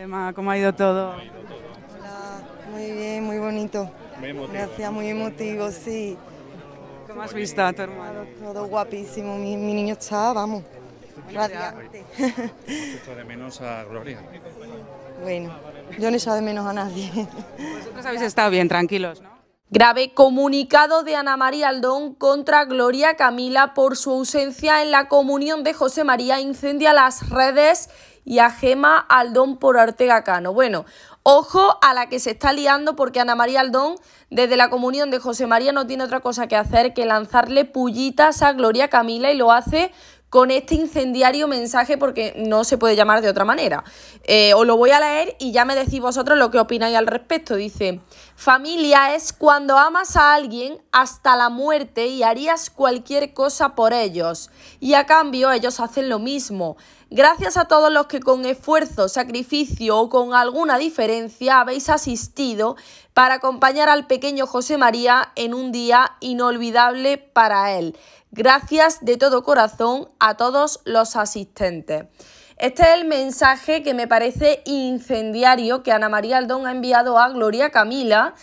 tema? ¿Cómo ha ido todo? Hola, muy bien, muy bonito. Muy emotivo. Gracias, muy emotivo, sí. ¿Cómo has visto a tu hermano? Todo guapísimo, mi, mi niño está, vamos, radiante. Esto de menos a Gloria. Bueno, yo no he de menos a nadie. Vosotros habéis estado bien, tranquilos, ¿no? Grave comunicado de Ana María Aldón contra Gloria Camila por su ausencia en la comunión de José María incendia las redes y a Gema Aldón por Ortega Cano. Bueno, ojo a la que se está liando porque Ana María Aldón desde la comunión de José María no tiene otra cosa que hacer que lanzarle pullitas a Gloria Camila y lo hace con este incendiario mensaje porque no se puede llamar de otra manera. Eh, os lo voy a leer y ya me decís vosotros lo que opináis al respecto. Dice, familia es cuando amas a alguien hasta la muerte y harías cualquier cosa por ellos. Y a cambio ellos hacen lo mismo. Gracias a todos los que con esfuerzo, sacrificio o con alguna diferencia habéis asistido para acompañar al pequeño José María en un día inolvidable para él. Gracias de todo corazón a todos los asistentes. Este es el mensaje que me parece incendiario que Ana María Aldón ha enviado a Gloria Camila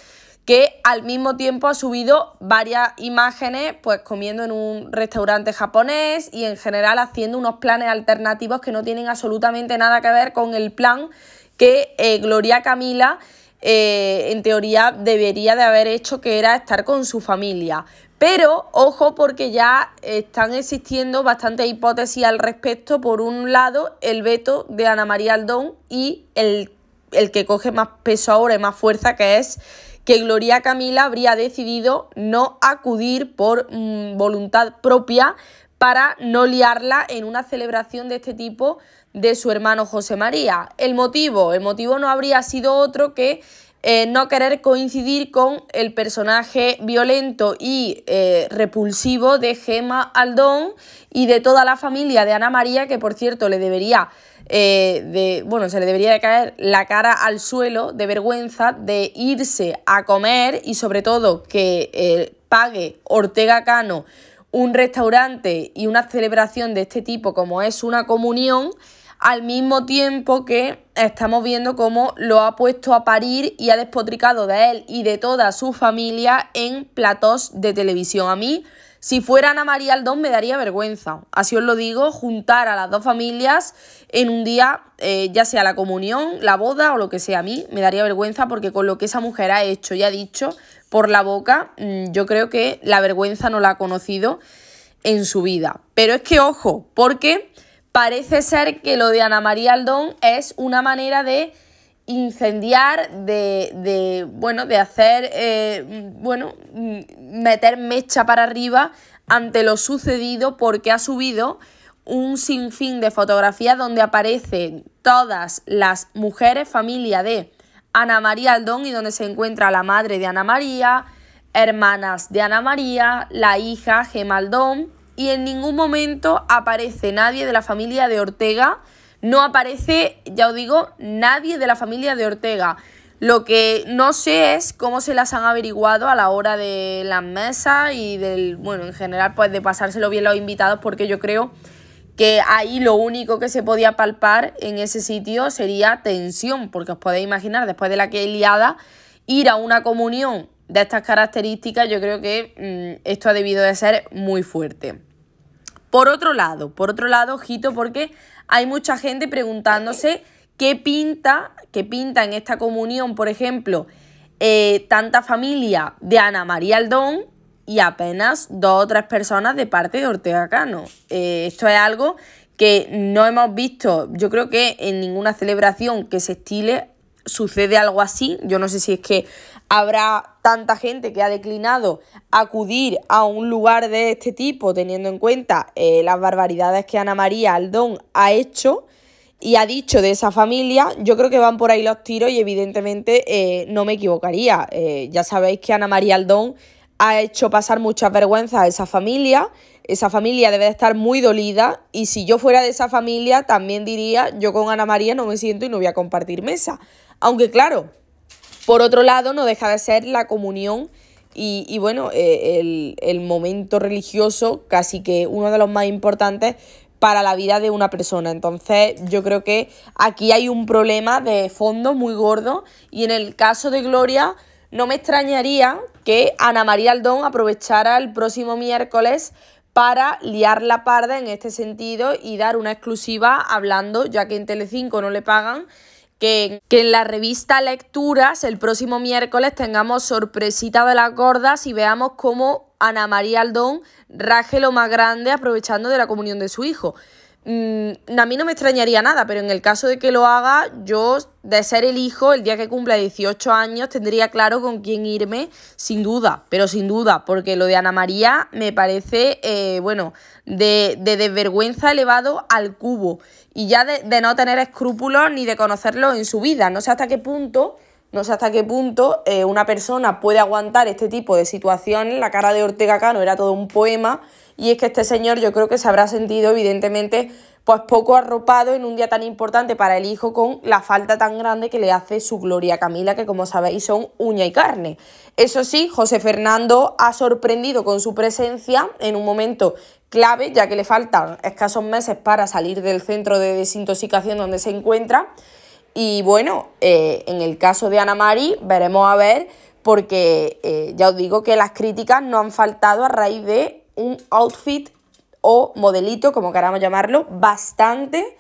que al mismo tiempo ha subido varias imágenes, pues comiendo en un restaurante japonés y en general haciendo unos planes alternativos que no tienen absolutamente nada que ver con el plan que eh, Gloria Camila eh, en teoría debería de haber hecho, que era estar con su familia. Pero ojo porque ya están existiendo bastantes hipótesis al respecto. Por un lado, el veto de Ana María Aldón y el, el que coge más peso ahora y más fuerza, que es que Gloria Camila habría decidido no acudir por mm, voluntad propia para no liarla en una celebración de este tipo de su hermano José María. El motivo, el motivo no habría sido otro que eh, no querer coincidir con el personaje violento y eh, repulsivo de Gemma Aldón y de toda la familia de Ana María, que por cierto le debería eh, de, bueno, se le debería de caer la cara al suelo de vergüenza de irse a comer y sobre todo que pague Ortega Cano un restaurante y una celebración de este tipo como es una comunión al mismo tiempo que estamos viendo cómo lo ha puesto a parir y ha despotricado de él y de toda su familia en platós de televisión. A mí, si fuera Ana María Aldón, me daría vergüenza. Así os lo digo, juntar a las dos familias en un día, eh, ya sea la comunión, la boda o lo que sea, a mí me daría vergüenza porque con lo que esa mujer ha hecho y ha dicho por la boca, mm, yo creo que la vergüenza no la ha conocido en su vida. Pero es que, ojo, porque parece ser que lo de Ana María Aldón es una manera de incendiar, de, bueno, de hacer, eh, bueno, mm, meter mecha para arriba ante lo sucedido porque ha subido un sinfín de fotografías donde aparecen todas las mujeres familia de Ana María Aldón y donde se encuentra la madre de Ana María, hermanas de Ana María, la hija Gemaldón, y en ningún momento aparece nadie de la familia de Ortega, no aparece, ya os digo, nadie de la familia de Ortega. Lo que no sé es cómo se las han averiguado a la hora de las mesas y del, bueno, en general, pues de pasárselo bien los invitados, porque yo creo que ahí lo único que se podía palpar en ese sitio sería tensión, porque os podéis imaginar, después de la que liada, ir a una comunión de estas características, yo creo que mm, esto ha debido de ser muy fuerte. Por otro lado, por otro lado, ojito, porque hay mucha gente preguntándose qué pinta, qué pinta en esta comunión, por ejemplo, eh, tanta familia de Ana María Aldón y apenas dos o tres personas de parte de Ortega Cano. Eh, esto es algo que no hemos visto, yo creo que en ninguna celebración que se estile sucede algo así. Yo no sé si es que habrá tanta gente que ha declinado acudir a un lugar de este tipo, teniendo en cuenta eh, las barbaridades que Ana María Aldón ha hecho y ha dicho de esa familia, yo creo que van por ahí los tiros y evidentemente eh, no me equivocaría. Eh, ya sabéis que Ana María Aldón ha hecho pasar muchas vergüenzas a esa familia. Esa familia debe de estar muy dolida y si yo fuera de esa familia también diría, yo con Ana María no me siento y no voy a compartir mesa. Aunque claro, por otro lado, no deja de ser la comunión y, bueno, eh, el, el momento religioso, casi que uno de los más importantes para la vida de una persona. Entonces yo creo que aquí hay un problema de fondo muy gordo y en el caso de Gloria no me extrañaría que Ana María Aldón aprovechara el próximo miércoles para liar la parda en este sentido y dar una exclusiva hablando, ya que en Telecinco no le pagan que, en la revista Lecturas el próximo miércoles tengamos sorpresita de las gordas y veamos cómo Ana María Aldón raje lo más grande aprovechando de la comunión de su hijo. Mm, a mí no me extrañaría nada, pero en el caso de que lo haga, yo de ser el hijo, el día que cumpla 18 años, tendría claro con quién irme, sin duda, pero sin duda, porque lo de Ana María me parece, eh, bueno, de, de, desvergüenza elevado al cubo y ya de, de no tener escrúpulos ni de conocerlo en su vida. No sé hasta qué punto no sé hasta qué punto eh, una persona puede aguantar este tipo de situaciones. La cara de Ortega Cano era todo un poema y es que este señor yo creo que se habrá sentido evidentemente pues poco arropado en un día tan importante para el hijo con la falta tan grande que le hace su Gloria Camila, que como sabéis son uña y carne. Eso sí, José Fernando ha sorprendido con su presencia en un momento clave, ya que le faltan escasos meses para salir del centro de desintoxicación donde se encuentra. Y bueno, eh, en el caso de Ana Mari, veremos a ver, porque eh, ya os digo que las críticas no han faltado a raíz de un outfit o modelito, como queramos llamarlo, bastante,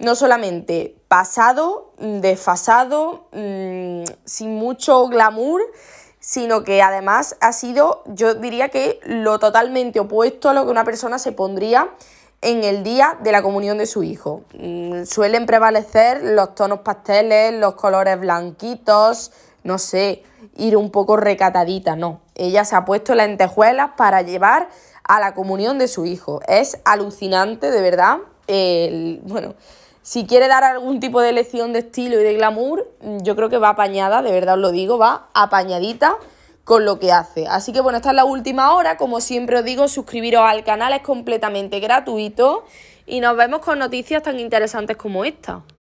no solamente pasado, mm, desfasado, mm, sin mucho glamour, sino que además ha sido, yo diría que lo totalmente opuesto a lo que una persona se pondría en el día de la comunión de su hijo. Mm, suelen prevalecer los tonos pasteles, los colores blanquitos, no sé, ir un poco recatadita, no. Ella se ha puesto lentejuelas para llevar a la comunión de su hijo. Es alucinante, de verdad. bueno, si quiere dar algún tipo de lección de estilo y de glamour, yo creo que va apañada, de verdad os lo digo, va apañadita con lo que hace. Así que bueno, esta es la última hora. Como siempre os digo, suscribiros al canal es completamente gratuito y nos vemos con noticias tan interesantes como esta.